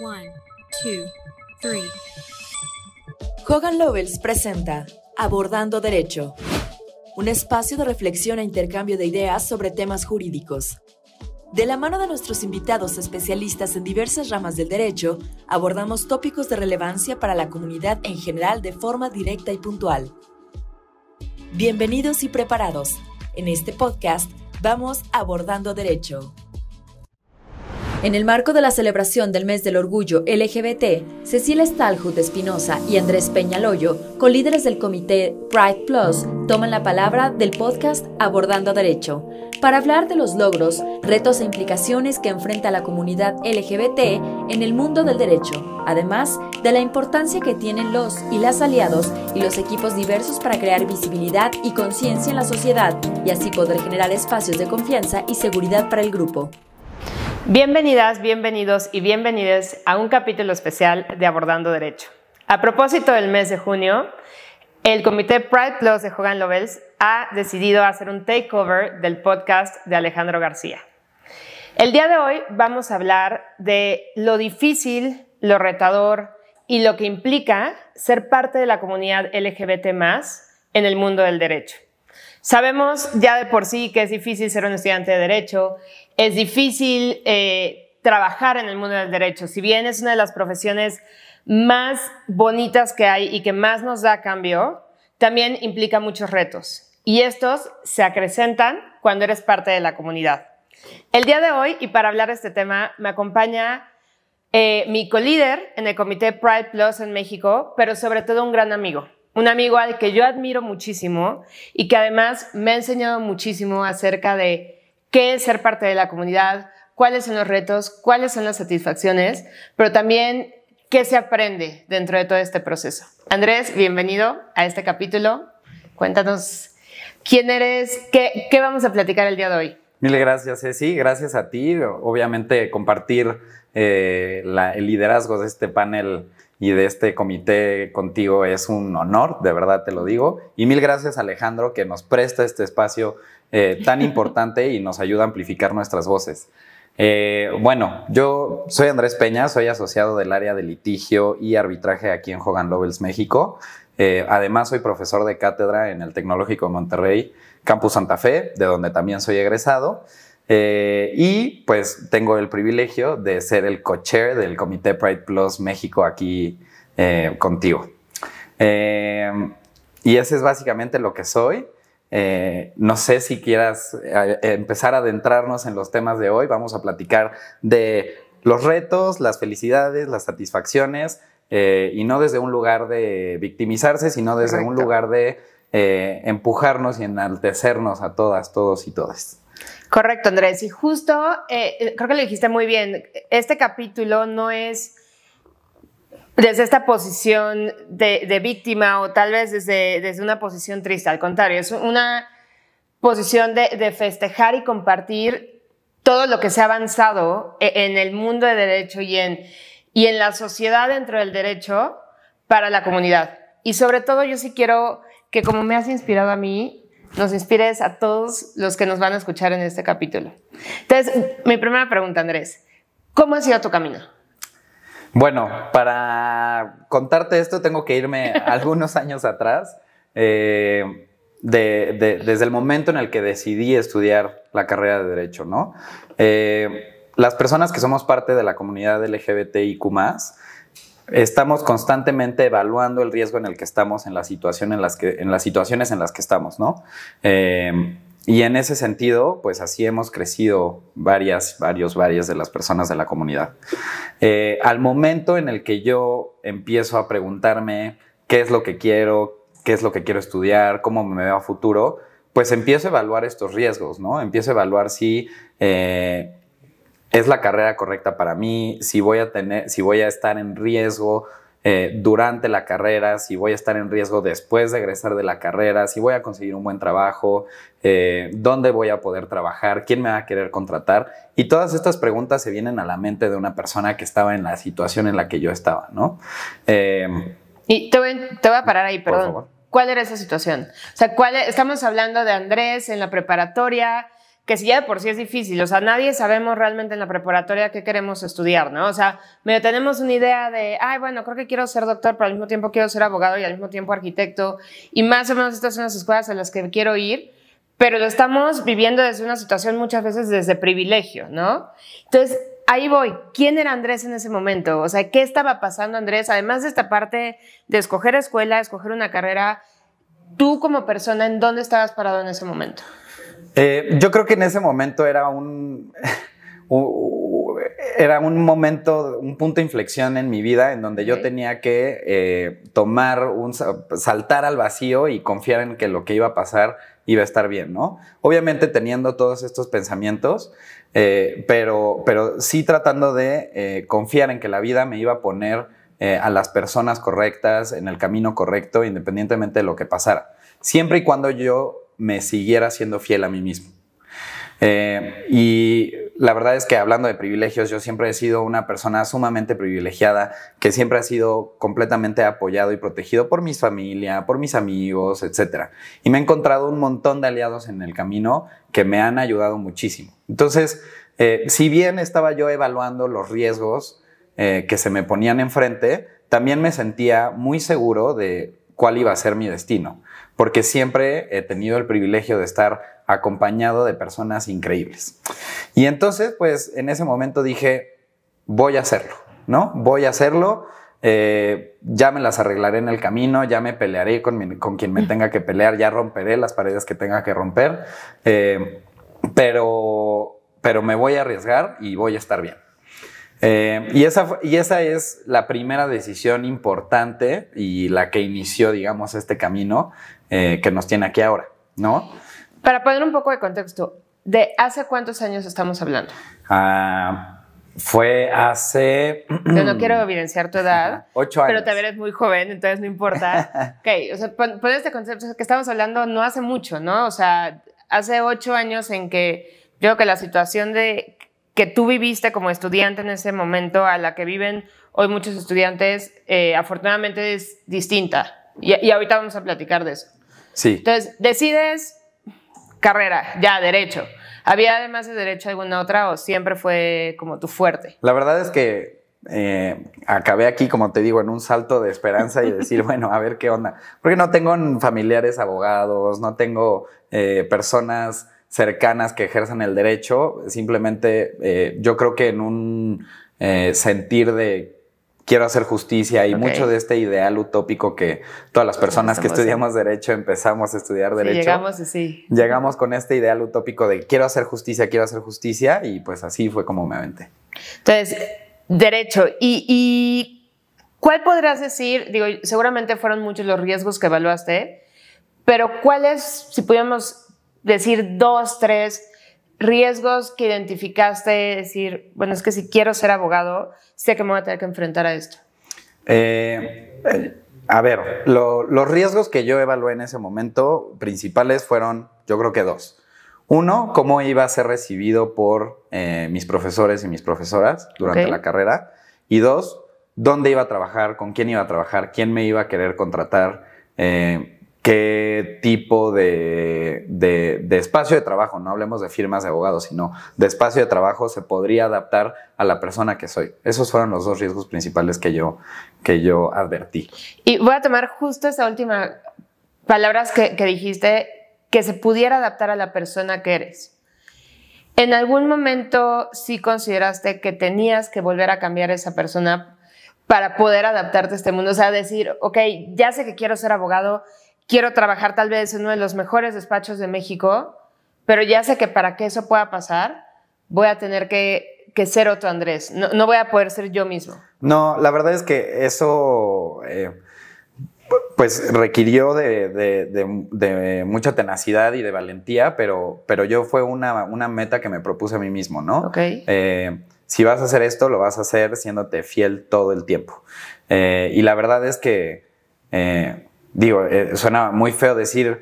1, 2, 3. Hogan Lovells presenta Abordando Derecho, un espacio de reflexión e intercambio de ideas sobre temas jurídicos. De la mano de nuestros invitados especialistas en diversas ramas del derecho, abordamos tópicos de relevancia para la comunidad en general de forma directa y puntual. Bienvenidos y preparados. En este podcast vamos Abordando Derecho. En el marco de la celebración del Mes del Orgullo LGBT, Cecilia Stalhut Espinosa y Andrés Peñaloyo, líderes del comité Pride Plus, toman la palabra del podcast Abordando Derecho para hablar de los logros, retos e implicaciones que enfrenta la comunidad LGBT en el mundo del derecho, además de la importancia que tienen los y las aliados y los equipos diversos para crear visibilidad y conciencia en la sociedad y así poder generar espacios de confianza y seguridad para el grupo. Bienvenidas, bienvenidos y bienvenidas a un capítulo especial de Abordando Derecho. A propósito del mes de junio, el comité Pride Plus de Hogan Lovells ha decidido hacer un takeover del podcast de Alejandro García. El día de hoy vamos a hablar de lo difícil, lo retador y lo que implica ser parte de la comunidad LGBT en el mundo del derecho. Sabemos ya de por sí que es difícil ser un estudiante de derecho, es difícil eh, trabajar en el mundo del derecho. Si bien es una de las profesiones más bonitas que hay y que más nos da cambio, también implica muchos retos. Y estos se acrecentan cuando eres parte de la comunidad. El día de hoy, y para hablar de este tema, me acompaña eh, mi colíder en el comité Pride Plus en México, pero sobre todo un gran amigo. Un amigo al que yo admiro muchísimo y que además me ha enseñado muchísimo acerca de qué es ser parte de la comunidad, cuáles son los retos, cuáles son las satisfacciones, pero también qué se aprende dentro de todo este proceso. Andrés, bienvenido a este capítulo. Cuéntanos quién eres, qué, vamos a platicar el día de hoy. Mil gracias, Ceci. Gracias a ti. Obviamente, compartir eh, el liderazgo de este panel y de este comité contigo es un honor, de verdad te lo digo. Y mil gracias Alejandro que nos presta este espacio eh, tan importante y nos ayuda a amplificar nuestras voces. Eh, bueno, yo soy Andrés Peña, soy asociado del área de litigio y arbitraje aquí en Hogan Lovells, México. Eh, además, soy profesor de cátedra en el Tecnológico de Monterrey, Campus Santa Fe, de donde también soy egresado. Eh, y pues tengo el privilegio de ser el co-chair del Comité Pride Plus México aquí eh, contigo. Eh, y ese es básicamente lo que soy. no sé si quieras empezar a adentrarnos en los temas de hoy. Vamos a platicar de los retos, las felicidades, las satisfacciones, y no desde un lugar de victimizarse, sino desde un lugar de empujarnos y enaltecernos a todas, todos y todas. Correcto, Andrés. Y justo, eh, eh, creo que lo dijiste muy bien, este capítulo no es desde esta posición de, víctima o tal vez desde, desde, una posición triste, al contrario, es una posición de, festejar y compartir todo lo que se ha avanzado e, en el mundo de derecho y en, y en la sociedad dentro del derecho para la comunidad. Y sobre todo yo sí quiero que como me has inspirado a mí, nos inspires a todos los que nos van a escuchar en este capítulo. Entonces, mi primera pregunta, Andrés, ¿cómo ha sido tu camino? Bueno, para contarte esto tengo que irme algunos años atrás. Eh, desde el momento en el que decidí estudiar la carrera de Derecho, ¿no? Eh, las personas que somos parte de la comunidad LGBTIQ, estamos constantemente evaluando el riesgo en el que estamos, en la situación en las que, en las situaciones en las que estamos, ¿no? Em, y en ese sentido, pues así hemos crecido varias, varios, varias de las personas de la comunidad. Eh, al momento en el que yo empiezo a preguntarme qué es lo que quiero, qué es lo que quiero estudiar, cómo me veo a futuro, pues empiezo a evaluar estos riesgos, ¿no? Empiezo a evaluar si eh, es la carrera correcta para mí, si voy a, tener, si voy a estar en riesgo eh, durante la carrera, si voy a estar en riesgo después de egresar de la carrera, si voy a conseguir un buen trabajo, eh, dónde voy a poder trabajar, quién me va a querer contratar. Y todas estas preguntas se vienen a la mente de una persona que estaba en la situación en la que yo estaba, ¿no? Em, y te voy, a parar ahí, perdón. ¿Cuál era esa situación? O sea, ¿cuál, estamos hablando de Andrés en la preparatoria, que si ya de por sí es difícil, o sea, nadie sabemos realmente en la preparatoria qué queremos estudiar, ¿no? O sea, medio tenemos una idea de, ay, bueno, creo que quiero ser doctor, pero al mismo tiempo quiero ser abogado y al mismo tiempo arquitecto, y más o menos estas son las escuelas a las que quiero ir, pero lo estamos viviendo desde una situación muchas veces desde privilegio, ¿no? Entonces, ahí voy. ¿Quién era Andrés en ese momento? O sea, ¿qué estaba pasando Andrés? Además de esta parte de escoger escuela, escoger una carrera, tú como persona, ¿en dónde estabas parado en ese momento? Eh, yo creo que en ese momento era un, era un momento, un punto de inflexión en mi vida en donde yo tenía que eh, tomar un saltar al vacío y confiar en que lo que iba a pasar iba a estar bien, ¿no? Obviamente teniendo todos estos pensamientos, eh, pero, pero sí tratando de confiar en que la vida me iba a poner a las personas correctas, en el camino correcto, independientemente de lo que pasara. Siempre y cuando yo me siguiera siendo fiel a mí mismo. Eh, y la verdad es que hablando de privilegios, yo siempre he sido una persona sumamente privilegiada, que siempre ha sido completamente apoyado y protegido por mi familia, por mis amigos, etc. Y me he encontrado un montón de aliados en el camino que me han ayudado muchísimo. Entonces, eh, si bien estaba yo evaluando los riesgos eh, que se me ponían enfrente, también me sentía muy seguro de cuál iba a ser mi destino porque siempre he tenido el privilegio de estar acompañado de personas increíbles. Y entonces, pues en ese momento dije, voy a hacerlo, ¿no? Voy a hacerlo. Eh, ya me las arreglaré en el camino, ya me pelearé con, quien me tenga que pelear, ya romperé las paredes que tenga que romper, eh, pero, pero me voy a arriesgar y voy a estar bien. Eh, y, esa, y esa es la primera decisión importante y la que inició, digamos, este camino, eh, que nos tiene aquí ahora, ¿no? Para poner un poco de contexto, ¿de hace cuántos años estamos hablando? Ah, fue hace... Yo no quiero evidenciar tu edad, Ocho años. pero te eres muy joven, entonces no importa. ok, o sea, pon, este concepto que estamos hablando no hace mucho, ¿no? O sea, hace ocho años en que yo creo que la situación de que tú viviste como estudiante en ese momento a la que viven hoy muchos estudiantes, eh, afortunadamente es distinta. Y, y, ahorita vamos a platicar de eso. Sí. Entonces, decides carrera, ya, derecho. ¿Había además de derecho alguna otra o siempre fue como tu fuerte? La verdad es que eh, acabé aquí, como te digo, en un salto de esperanza y decir, bueno, a ver qué onda. Porque no tengo familiares abogados, no tengo eh, personas cercanas que ejerzan el derecho. Simplemente eh, yo creo que en un sentir de quiero hacer justicia y mucho de este ideal utópico que todas las personas que estudiamos derecho empezamos a estudiar derecho. Llegamos llegamos sí. Llegamos con este ideal utópico de quiero hacer justicia, quiero hacer justicia y pues así fue como me aventé. Entonces, derecho y, ¿cuál podrías decir? Digo, seguramente fueron muchos los riesgos que evaluaste, pero ¿cuáles, si pudiéramos decir dos, tres riesgos que identificaste, decir, bueno, es que si quiero ser abogado, sé que me voy a tener que enfrentar a esto? Eh, a ver, los riesgos que yo evalué en ese momento principales fueron, yo creo que dos. Uno, cómo iba a ser recibido por eh, mis profesores y mis profesoras durante la carrera. Y dos, dónde iba a trabajar, con quién iba a trabajar, quién me iba a querer contratar. Eh, qué tipo de, de, espacio de trabajo, no hablemos de firmas de abogados, sino de espacio de trabajo se podría adaptar a la persona que soy. Esos fueron los dos riesgos principales que yo, que yo advertí. Y voy a tomar justo esa última palabras que, que dijiste, que se pudiera adaptar a la persona que eres. ¿En algún momento sí consideraste que tenías que volver a cambiar esa persona para poder adaptarte a este mundo? O sea, decir, ok, ya sé que quiero ser abogado, quiero trabajar tal vez en uno de los mejores despachos de México, pero ya sé que para que eso pueda pasar, voy a tener que, ser otro Andrés. No, voy a poder ser yo mismo. No, la verdad es que eso... Eh, pues requirió de, mucha tenacidad y de valentía, pero, pero yo fue una, meta que me propuse a mí mismo, ¿no? Ok. Eh, si vas a hacer esto, lo vas a hacer siéndote fiel todo el tiempo. Eh, y la verdad es que digo, eh, suena muy feo decir,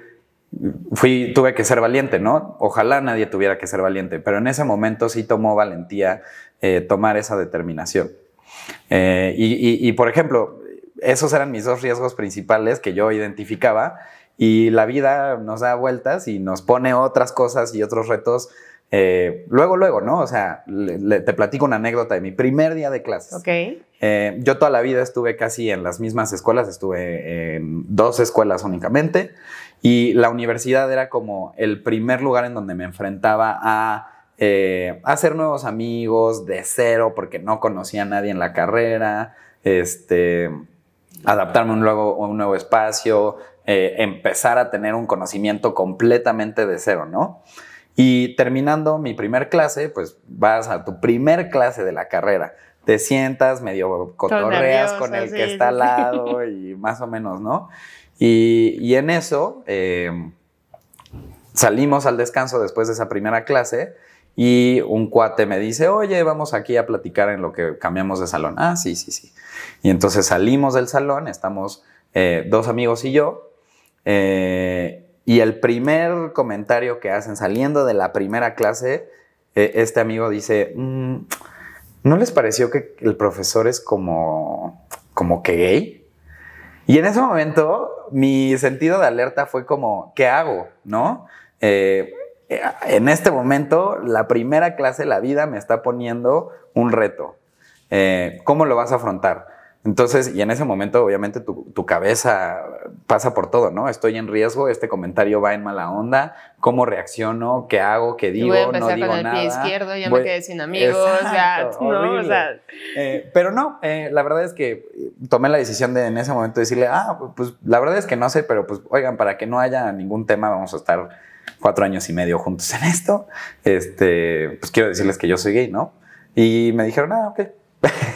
fui, tuve que ser valiente, ¿no? Ojalá nadie tuviera que ser valiente, pero en ese momento sí tomó valentía eh, tomar esa determinación. Eh, y, y, por ejemplo, esos eran mis dos riesgos principales que yo identificaba y la vida nos da vueltas y nos pone otras cosas y otros retos eh, luego, luego, ¿no? O sea, te platico una anécdota de mi primer día de clases. Ok. Eh, yo toda la vida estuve casi en las mismas escuelas, estuve en dos escuelas únicamente, y la universidad era como el primer lugar en donde me enfrentaba a eh, hacer nuevos amigos de cero, porque no conocía a nadie en la carrera, este, adaptarme nuevo, a un nuevo espacio, empezar a tener un conocimiento completamente de cero, ¿no? Y terminando mi primer clase, pues vas a tu primer clase de la carrera. Te sientas, medio cotorreas con el que está al lado y más o menos, ¿no? Y, en eso em, salimos al descanso después de esa primera clase y un cuate me dice, oye, vamos aquí a platicar en lo que cambiamos de salón. Ah, sí, sí, sí. Y entonces salimos del salón, estamos eh, dos amigos y yo. Eh, y el primer comentario que hacen saliendo de la primera clase, eh, este amigo dice, mm, ¿no les pareció que el profesor es como, como que gay? Y en ese momento mi sentido de alerta fue como, ¿qué hago? ¿No? Eh, eh, en este momento, la primera clase, de la vida me está poniendo un reto. ¿Cómo lo vas a afrontar? Entonces, y en ese momento, obviamente, tu cabeza pasa por todo, ¿no? Estoy en riesgo, este comentario va en mala onda, cómo reacciono, qué hago, qué digo, voy a no digo con el Pie izquierdo, ya me quedé sin amigos, ¿no? o sea... Eh, pero no, eh, la verdad es que eh, tomé la decisión de en ese momento decirle, ah, pues la verdad es que no sé, pero pues oigan, para que no haya ningún tema, vamos a estar cuatro años y medio juntos en esto. Este, pues quiero decirles que yo soy gay, ¿no? Y me dijeron, ah, ok,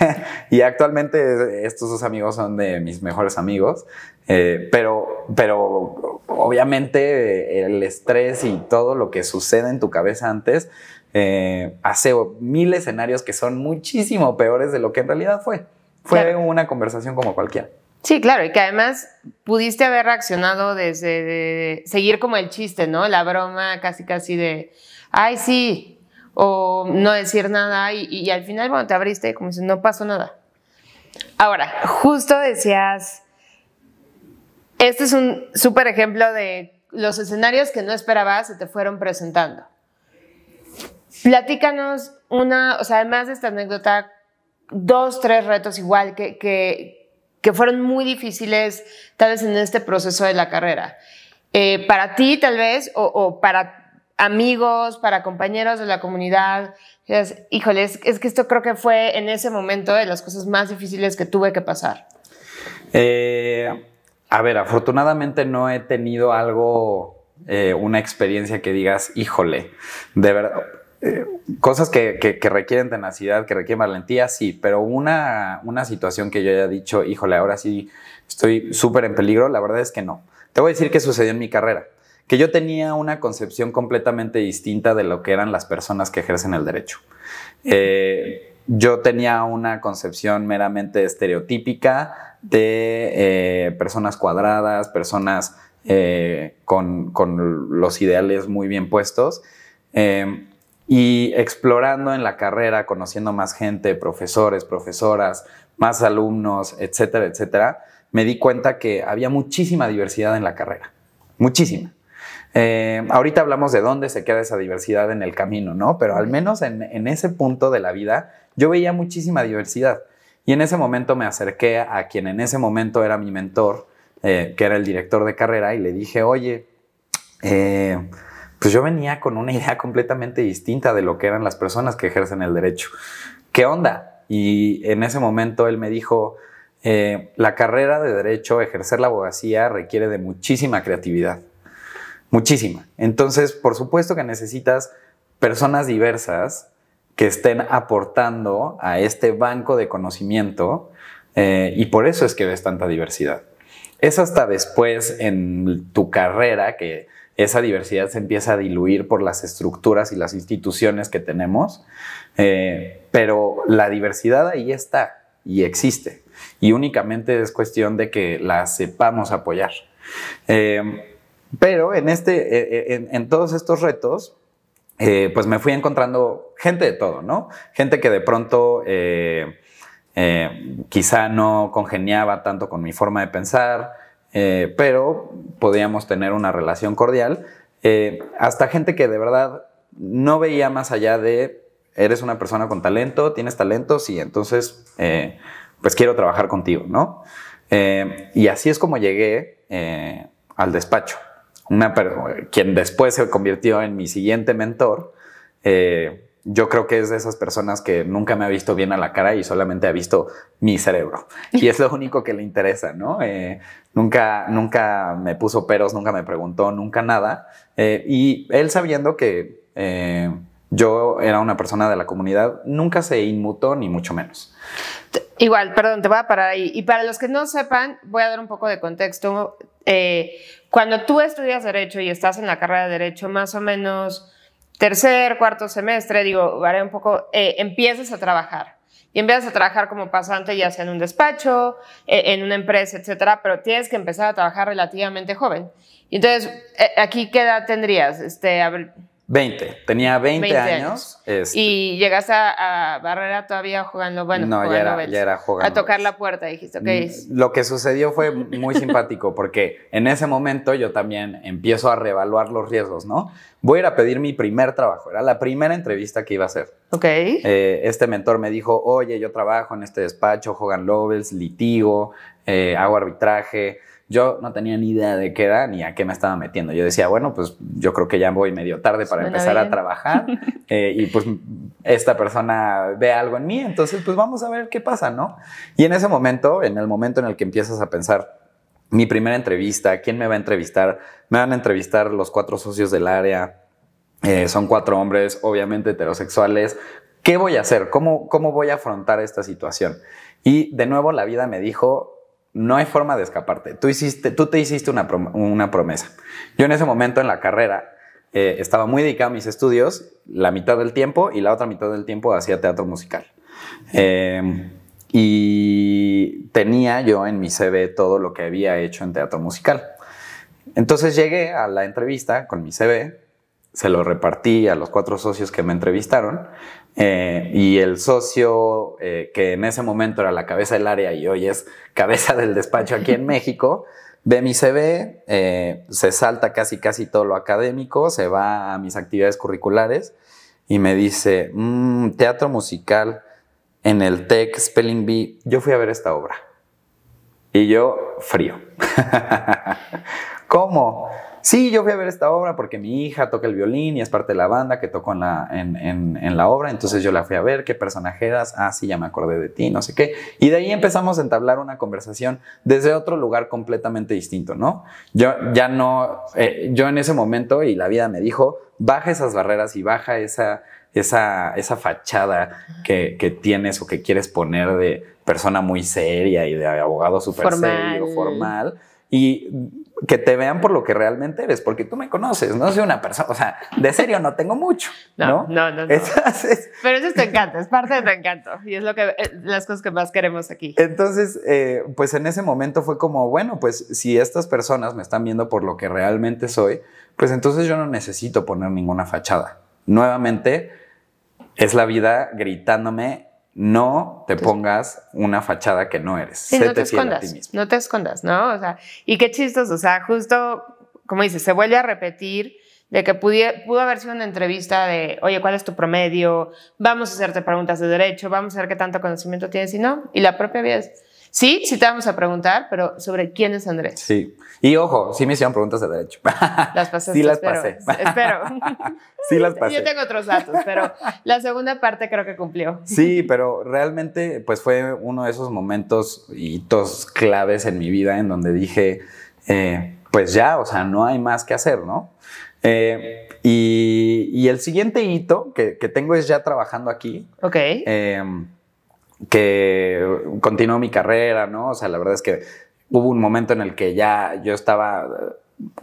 y actualmente estos dos amigos son de mis mejores amigos, eh, pero, pero obviamente eh, el estrés y todo lo que sucede en tu cabeza antes eh, hace mil escenarios que son muchísimo peores de lo que en realidad fue. Fue una conversación como cualquiera. Sí, claro, y que además pudiste haber reaccionado desde seguir como el chiste, ¿no? La broma casi casi de, ay, sí, o no decir nada y, al final, bueno, te abriste como si no pasó nada. Ahora, justo decías, este es un súper ejemplo de los escenarios que no esperabas se te fueron presentando. Platícanos una, o sea, además de esta anécdota, dos, tres retos igual que, que, fueron muy difíciles tal vez en este proceso de la carrera. Eh, para ti tal vez, o para amigos, para compañeros de la comunidad. híjole, es, que esto creo que fue en ese momento de las cosas más difíciles que tuve que pasar. Eh, a ver, afortunadamente no he tenido algo, eh, una experiencia que digas, híjole, de verdad. Eh, cosas que, requieren tenacidad, que requieren valentía, sí, pero una, una situación que yo haya dicho, híjole, ahora sí estoy súper en peligro, la verdad es que no. Te voy a decir qué sucedió en mi carrera que yo tenía una concepción completamente distinta de lo que eran las personas que ejercen el derecho. Eh, yo tenía una concepción meramente estereotípica de eh, personas cuadradas, personas eh, con, con, los ideales muy bien puestos. y explorando en la carrera, conociendo más gente, profesores, profesoras, más alumnos, etcétera, etcétera, me di cuenta que había muchísima diversidad en la carrera. Muchísima. Eh, ahorita hablamos de dónde se queda esa diversidad en el camino, ¿no? Pero al menos en, ese punto de la vida yo veía muchísima diversidad. Y en ese momento me acerqué a quien en ese momento era mi mentor, eh, que era el director de carrera, y le dije, oye, eh, pues yo venía con una idea completamente distinta de lo que eran las personas que ejercen el derecho. ¿Qué onda? Y en ese momento él me dijo, la carrera de derecho, ejercer la abogacía, requiere de muchísima creatividad muchísima. Entonces, por supuesto que necesitas personas diversas que estén aportando a este banco de conocimiento eh, y por eso es que ves tanta diversidad. Es hasta después en tu carrera que esa diversidad se empieza a diluir por las estructuras y las instituciones que tenemos, eh, pero la diversidad ahí está y existe y únicamente es cuestión de que la sepamos apoyar. Eh, pero en, este, eh, eh, en, todos estos retos, eh, pues me fui encontrando gente de todo, ¿no? Gente que de pronto quizá no congeniaba tanto con mi forma de pensar, pero podíamos tener una relación cordial. hasta gente que de verdad no veía más allá de eres una persona con talento, tienes talentos y entonces pues quiero trabajar contigo, ¿no? y así es como llegué al despacho una eh, quien después se convirtió en mi siguiente mentor, eh, yo creo que es de esas personas que nunca me ha visto bien a la cara y solamente ha visto mi cerebro. Y es lo único que le interesa, ¿no? Eh, nunca, nunca me puso peros, nunca me preguntó, nunca nada. y él sabiendo que yo era una persona de la comunidad, nunca se inmutó ni mucho menos. Igual, perdón, te voy a parar ahí. Y para los que no sepan, voy a dar un poco de contexto. Eh, cuando tú estudias derecho y estás en la carrera de derecho, más o menos tercer, cuarto semestre, digo, varía un poco, eh, empiezas a trabajar. Y empiezas a trabajar como pasante, ya sea en un despacho, eh, en una empresa, etcétera, pero tienes que empezar a trabajar relativamente joven. Y entonces, ¿aquí qué edad tendrías? Este, a 20, tenía 20, años. Este. Y llegas a, Barrera todavía jugando, bueno, ya, era, jugando. A tocar la puerta, dijiste, ok. Mm, lo que sucedió fue muy simpático, porque en ese momento yo también empiezo a reevaluar los riesgos, ¿no? Voy a ir a pedir mi primer trabajo, era la primera entrevista que iba a hacer. Ok. Eh, este mentor me dijo, oye, yo trabajo en este despacho, juegan Lovells, litigo, eh, hago arbitraje. Yo no tenía ni idea de qué era ni a qué me estaba metiendo. Yo decía, bueno, pues yo creo que ya voy medio tarde para empezar a trabajar eh, y pues esta persona ve algo en mí, entonces pues vamos a ver qué pasa, ¿no? Y en ese momento, en el momento en el que empiezas a pensar, mi primera entrevista, quién me va a entrevistar, me van a entrevistar los cuatro socios del área, eh, son cuatro hombres, obviamente heterosexuales, ¿qué voy a hacer? ¿Cómo, ¿Cómo voy a afrontar esta situación? Y de nuevo la vida me dijo, no hay forma de escaparte. Tú, hiciste, tú te hiciste una, promesa. Yo en ese momento en la carrera eh, estaba muy dedicado a mis estudios, la mitad del tiempo y la otra mitad del tiempo hacía teatro musical. Em, y tenía yo en mi CV todo lo que había hecho en teatro musical. Entonces llegué a la entrevista con mi CV se lo repartí a los cuatro socios que me entrevistaron eh, y el socio eh, que en ese momento era la cabeza del área y hoy es cabeza del despacho aquí en México, ve mi CV, eh, se salta casi casi todo lo académico, se va a mis actividades curriculares y me dice, mm, teatro musical en el Tech Spelling Bee, yo fui a ver esta obra. Y yo, frío. ¿Cómo? Sí, yo fui a ver esta obra porque mi hija toca el violín y es parte de la banda que tocó en la, en, en, la obra, entonces yo la fui a ver, qué personaje eras, ah, sí, ya me acordé de ti, no sé qué. Y de ahí empezamos a entablar una conversación desde otro lugar completamente distinto, ¿no? Yo ya no, eh, yo en ese momento, y la vida me dijo, baja esas barreras y baja esa, esa, esa fachada que, que, tienes o que quieres poner de persona muy seria y de abogado súper serio, formal. Y que te vean por lo que realmente eres, porque tú me conoces, no soy una persona, o sea, de serio no tengo mucho, ¿no? No, no, Pero eso es encanta es parte de tu encanto y es lo que eh, las cosas que más queremos aquí. Entonces, eh, pues en ese momento fue como, bueno, pues si estas personas me están viendo por lo que realmente soy, pues entonces yo no necesito poner ninguna fachada. Nuevamente es la vida gritándome no te pongas una fachada que no eres. no te escondas, no te escondas, ¿no? O sea, y qué chistos, o sea, justo, como dices, se vuelve a repetir de que pudo haber sido una entrevista de, oye, ¿cuál es tu promedio? Vamos a hacerte preguntas de derecho, vamos a ver qué tanto conocimiento tienes y no. Y la propia vida es, Sí, sí te vamos a preguntar, pero sobre quién es Andrés. Sí. Y ojo, sí me hicieron preguntas de derecho. Las pasé. Sí las pasé. Espero. sí las pasé. Yo tengo otros datos, pero la segunda parte creo que cumplió. Sí, pero realmente pues fue uno de esos momentos, hitos claves en mi vida en donde dije, eh, pues ya, o sea, no hay más que hacer, ¿no? Eh, y, el siguiente hito que, tengo es ya trabajando aquí. Ok. Em, que continuó mi carrera, ¿no? O sea, la verdad es que hubo un momento en el que ya yo estaba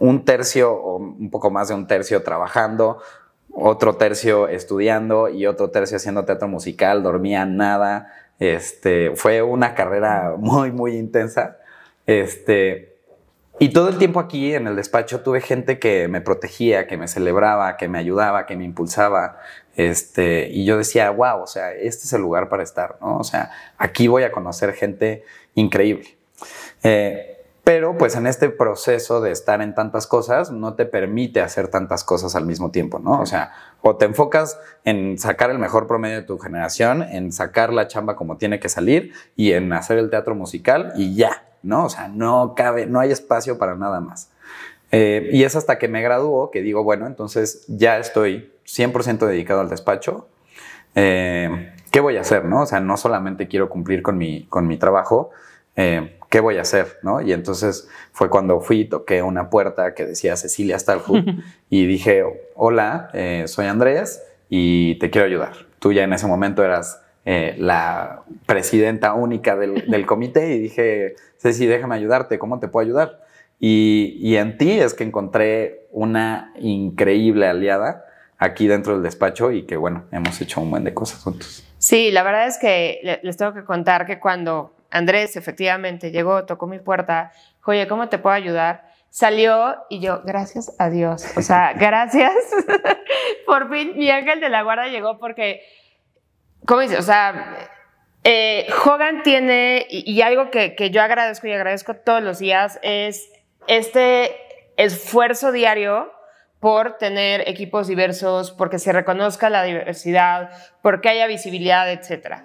un tercio o un poco más de un tercio trabajando, otro tercio estudiando y otro tercio haciendo teatro musical, dormía nada. Este, fue una carrera muy, muy intensa. Este, y todo el tiempo aquí en el despacho tuve gente que me protegía, que me celebraba, que me ayudaba, que me impulsaba, este, y yo decía, wow, o sea, este es el lugar para estar, ¿no? O sea, aquí voy a conocer gente increíble. Eh, pero pues en este proceso de estar en tantas cosas no te permite hacer tantas cosas al mismo tiempo, ¿no? O sea, o te enfocas en sacar el mejor promedio de tu generación, en sacar la chamba como tiene que salir y en hacer el teatro musical y ya, ¿no? O sea, no cabe, no hay espacio para nada más. Eh, y es hasta que me graduó que digo, bueno, entonces ya estoy 100% dedicado al despacho. Eh, ¿Qué voy a hacer? ¿no? O sea, no solamente quiero cumplir con mi, con mi trabajo, eh, ¿qué voy a hacer? ¿no? Y entonces fue cuando fui, toqué una puerta que decía Cecilia Stalhut y dije, hola, soy Andrés y te quiero ayudar. Tú ya en ese momento eras la presidenta única del, del, comité y dije, Ceci, déjame ayudarte, ¿cómo te puedo ayudar? Y, en ti es que encontré una increíble aliada aquí dentro del despacho y que, bueno, hemos hecho un buen de cosas juntos. Sí, la verdad es que les tengo que contar que cuando Andrés efectivamente llegó, tocó mi puerta, oye, ¿cómo te puedo ayudar? Salió y yo, gracias a Dios, o sea, gracias. Por fin mi ángel de la guarda llegó porque, ¿cómo dice? O sea, eh, Hogan tiene, y, algo que, que, yo agradezco y agradezco todos los días, es este esfuerzo diario por tener equipos diversos, porque se reconozca la diversidad, porque haya visibilidad, etc.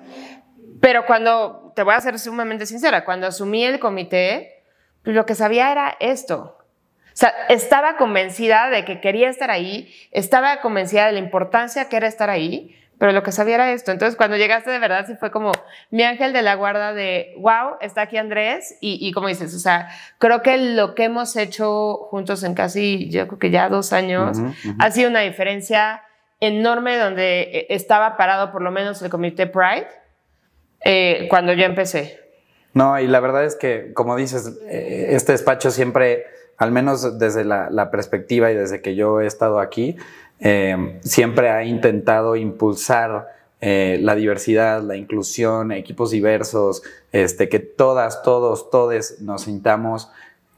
Pero cuando, te voy a ser sumamente sincera, cuando asumí el comité, pues lo que sabía era esto. O sea, estaba convencida de que quería estar ahí, estaba convencida de la importancia que era estar ahí, pero lo que sabía era esto. Entonces, cuando llegaste de verdad, sí fue como mi ángel de la guarda de, wow, está aquí Andrés. Y, como dices, o sea, creo que lo que hemos hecho juntos en casi, yo creo que ya dos años, ha sido una diferencia enorme donde eh, estaba parado por lo menos el comité Pride eh, cuando yo empecé. No, y la verdad es que, como dices, eh, este despacho siempre, al menos desde la perspectiva y desde que yo he estado aquí, eh, siempre ha intentado impulsar eh, la diversidad, la inclusión, equipos diversos, este, que todas, todos, todes nos sintamos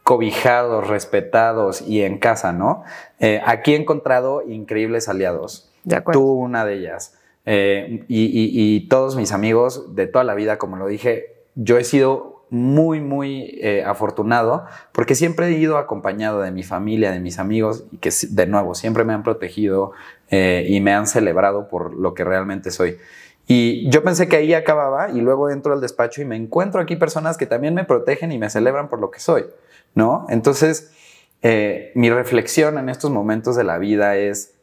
cobijados, respetados y en casa, ¿no? Eh, aquí he encontrado increíbles aliados. De Tú una de ellas. y, todos mis amigos de toda la vida, como lo dije, yo he sido muy, muy eh, afortunado porque siempre he ido acompañado de mi familia, de mis amigos, y que de nuevo siempre me han protegido eh, y me han celebrado por lo que realmente soy. Y yo pensé que ahí acababa y luego entro al despacho y me encuentro aquí personas que también me protegen y me celebran por lo que soy, ¿no? Entonces, eh, mi reflexión en estos momentos de la vida es,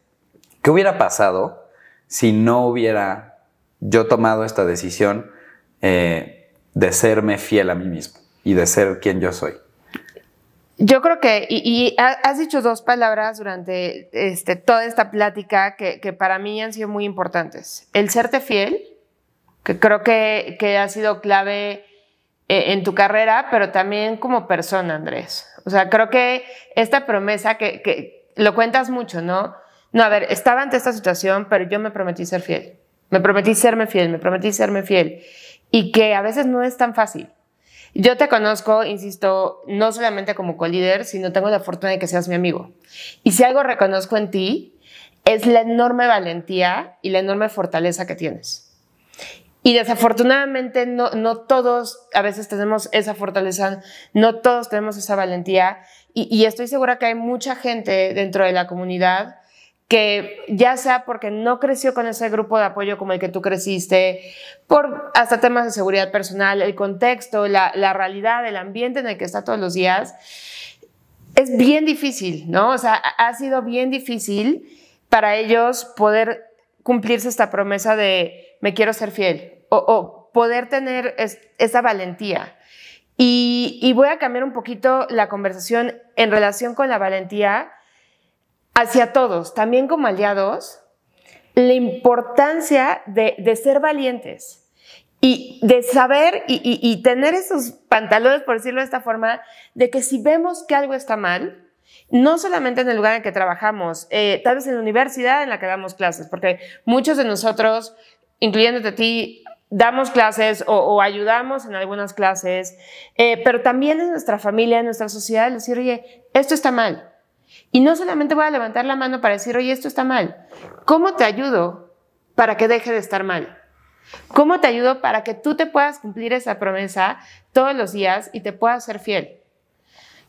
¿qué hubiera pasado si no hubiera yo tomado esta decisión? Eh, de serme fiel a mí mismo y de ser quien yo soy. Yo creo que, y, has dicho dos palabras durante este, toda esta plática que, para mí han sido muy importantes. El serte fiel, que creo que, ha sido clave eh, en tu carrera, pero también como persona, Andrés. O sea, creo que esta promesa que, que lo cuentas mucho, ¿no? No, a ver, estaba ante esta situación, pero yo me prometí ser fiel. Me prometí serme fiel, me prometí serme fiel y que a veces no es tan fácil. Yo te conozco, insisto, no solamente como co-líder, sino tengo la fortuna de que seas mi amigo. Y si algo reconozco en ti, es la enorme valentía y la enorme fortaleza que tienes. Y desafortunadamente no, todos a veces tenemos esa fortaleza, no todos tenemos esa valentía. Y, y estoy segura que hay mucha gente dentro de la comunidad que ya sea porque no creció con ese grupo de apoyo como el que tú creciste, por hasta temas de seguridad personal, el contexto, la, realidad, el ambiente en el que está todos los días, es bien difícil, ¿no? O sea, ha sido bien difícil para ellos poder cumplirse esta promesa de me quiero ser fiel o, poder tener esa valentía. Y, y voy a cambiar un poquito la conversación en relación con la valentía hacia todos, también como aliados, la importancia de, ser valientes y de saber y, tener esos pantalones, por decirlo de esta forma, de que si vemos que algo está mal, no solamente en el lugar en que trabajamos, eh, tal vez en la universidad en la que damos clases, porque muchos de nosotros, incluyéndote a ti, damos clases o, ayudamos en algunas clases, eh, pero también en nuestra familia, en nuestra sociedad, decir, oye, esto está mal. Y no solamente voy a levantar la mano para decir, oye, esto está mal. ¿Cómo te ayudo para que deje de estar mal? ¿Cómo te ayudo para que tú te puedas cumplir esa promesa todos los días y te puedas ser fiel?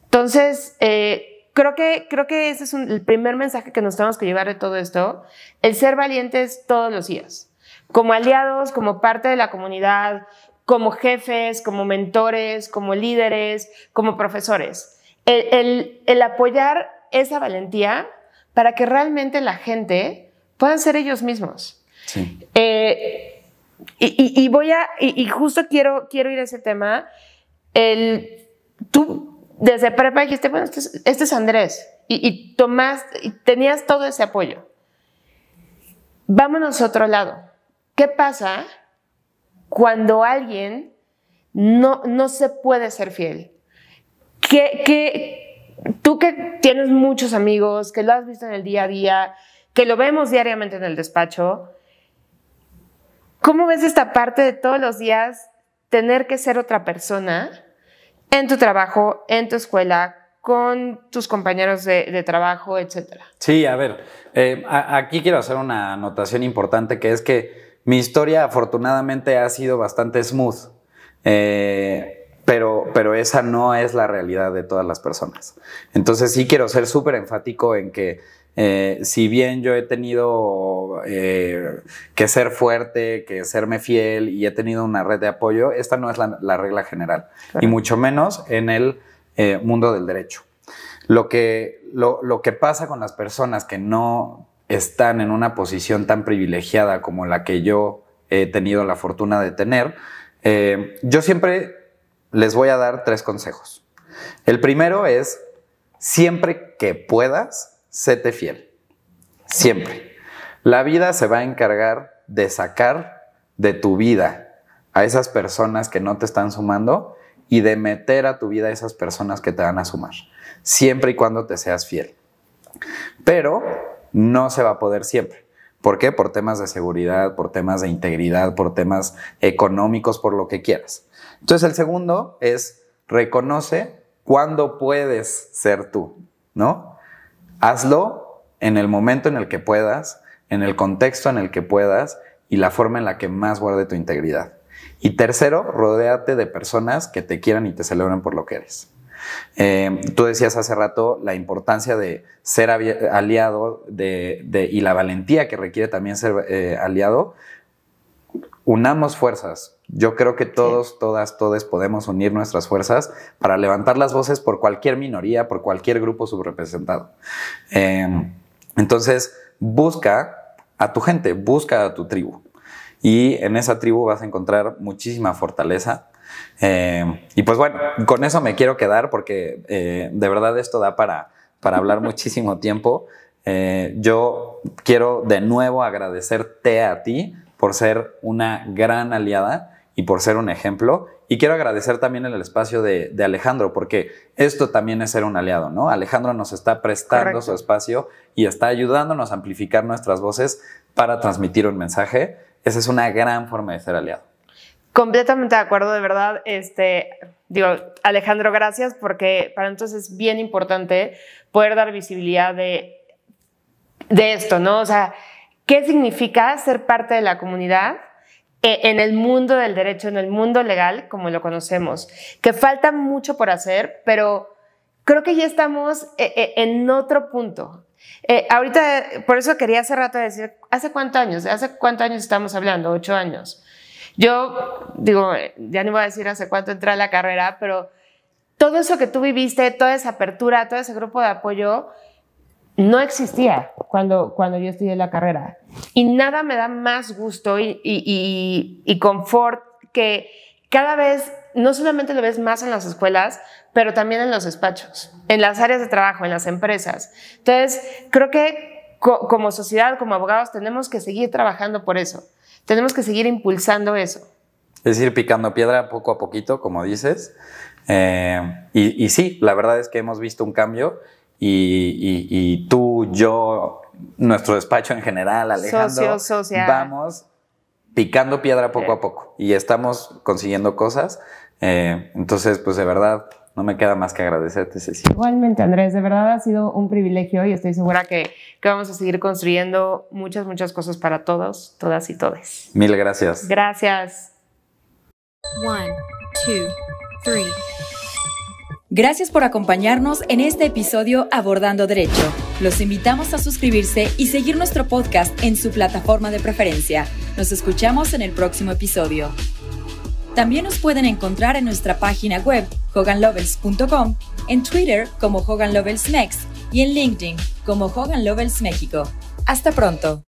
Entonces, eh, creo, que, ese es el primer mensaje que nos tenemos que llevar de todo esto, el ser valientes todos los días, como aliados, como parte de la comunidad, como jefes, como mentores, como líderes, como profesores. el apoyar esa valentía para que realmente la gente puedan ser ellos mismos. Eh, y, voy a, y, justo quiero, quiero ir a ese tema. El, tú desde prepa dijiste, bueno, este es, este Andrés, y, tomás, tenías todo ese apoyo. Vámonos a otro lado. ¿Qué pasa cuando alguien no, no se puede ser fiel? ¿Qué, qué, tú que tienes muchos amigos, que lo has visto en el día a día, que lo vemos diariamente en el despacho, ¿cómo ves esta parte de todos los días tener que ser otra persona en tu trabajo, en tu escuela, con tus compañeros de, trabajo, etcétera? Sí, a ver, eh, aquí quiero hacer una anotación importante que es que mi historia afortunadamente ha sido bastante smooth. Eh, pero, esa no es la realidad de todas las personas. Entonces sí quiero ser súper enfático en que eh, si bien yo he tenido eh, que ser fuerte, que serme fiel y he tenido una red de apoyo, esta no es la, regla general, y mucho menos en el eh, mundo del derecho. Lo que, lo, lo que pasa con las personas que no están en una posición tan privilegiada como la que yo he tenido la fortuna de tener, yo siempre les voy a dar tres consejos. El primero es, siempre que puedas, séte fiel. Siempre. La vida se va a encargar de sacar de tu vida a esas personas que no te están sumando y de meter a tu vida a esas personas que te van a sumar, siempre y cuando te seas fiel. Pero no se va a poder siempre. ¿Por qué? Por temas de seguridad, por temas de integridad, por temas económicos, por lo que quieras. Entonces el segundo es reconoce cuándo puedes ser tú, ¿no? Hazlo en el momento en el que puedas, en el contexto en el que puedas y la forma en la que más guarde tu integridad. Y tercero, rodéate de personas que te quieran y te celebren por lo que eres. Eh, tú decías hace rato la importancia de ser aliado y la valentía que requiere también ser eh, aliado, unamos fuerzas. Yo creo que todos, todas, todos podemos unir nuestras fuerzas para levantar las voces por cualquier minoría, por cualquier grupo subrepresentado. Em, entonces, busca a tu gente, busca a tu tribu. Y en esa tribu vas a encontrar muchísima fortaleza. Em, y pues bueno, con eso me quiero quedar porque eh, de verdad esto da para, para hablar muchísimo tiempo. Eh, yo quiero de nuevo agradecerte a ti por ser una gran aliada y por ser un ejemplo. Y quiero agradecer también el espacio de, Alejandro, porque esto también es ser un aliado, ¿no? Alejandro nos está prestando su espacio y está ayudándonos a amplificar nuestras voces para transmitir un mensaje. Esa es una gran forma de ser aliado. Completamente de acuerdo, de verdad. Este, digo, Alejandro, gracias, porque para nosotros es bien importante poder dar visibilidad de, de esto, ¿no? O sea, qué significa ser parte de la comunidad eh, en el mundo del derecho, en el mundo legal, como lo conocemos, que falta mucho por hacer, pero creo que ya estamos eh, eh, en otro punto. ahorita, por eso quería hace rato decir, ¿hace cuántos años? ¿Hace cuántos años estamos hablando? Ocho años. Yo digo, ya no voy a decir hace cuánto entré a la carrera, pero todo eso que tú viviste, toda esa apertura, todo ese grupo de apoyo, no existía cuando, cuando yo estudié la carrera. Y nada me da más gusto y, confort que cada vez no solamente lo ves más en las escuelas, pero también en los despachos, en las áreas de trabajo, en las empresas. Entonces, creo que como sociedad, como abogados, tenemos que seguir trabajando por eso. Tenemos que seguir impulsando eso. Es decir, picando piedra poco a poquito, como dices. Eh, y, y sí, la verdad es que hemos visto un cambio y, tú, yo, nuestro despacho en general, Alejandro, vamos picando piedra poco a poco y estamos consiguiendo cosas. Eh, entonces, pues de verdad, no me queda más que agradecerte, Ceci. Igualmente, Andrés, de verdad ha sido un privilegio y estoy segura que, que vamos a seguir construyendo muchas, muchas cosas para todos, todas y todes. Mil gracias. Gracias. One, two, three. Gracias por acompañarnos en este episodio Abordando Derecho. Los invitamos a suscribirse y seguir nuestro podcast en su plataforma de preferencia. Nos escuchamos en el próximo episodio. También nos pueden encontrar en nuestra página web hoganlovels.com, en Twitter como hoganlovelsmex y en LinkedIn como Hogan México. Hasta pronto.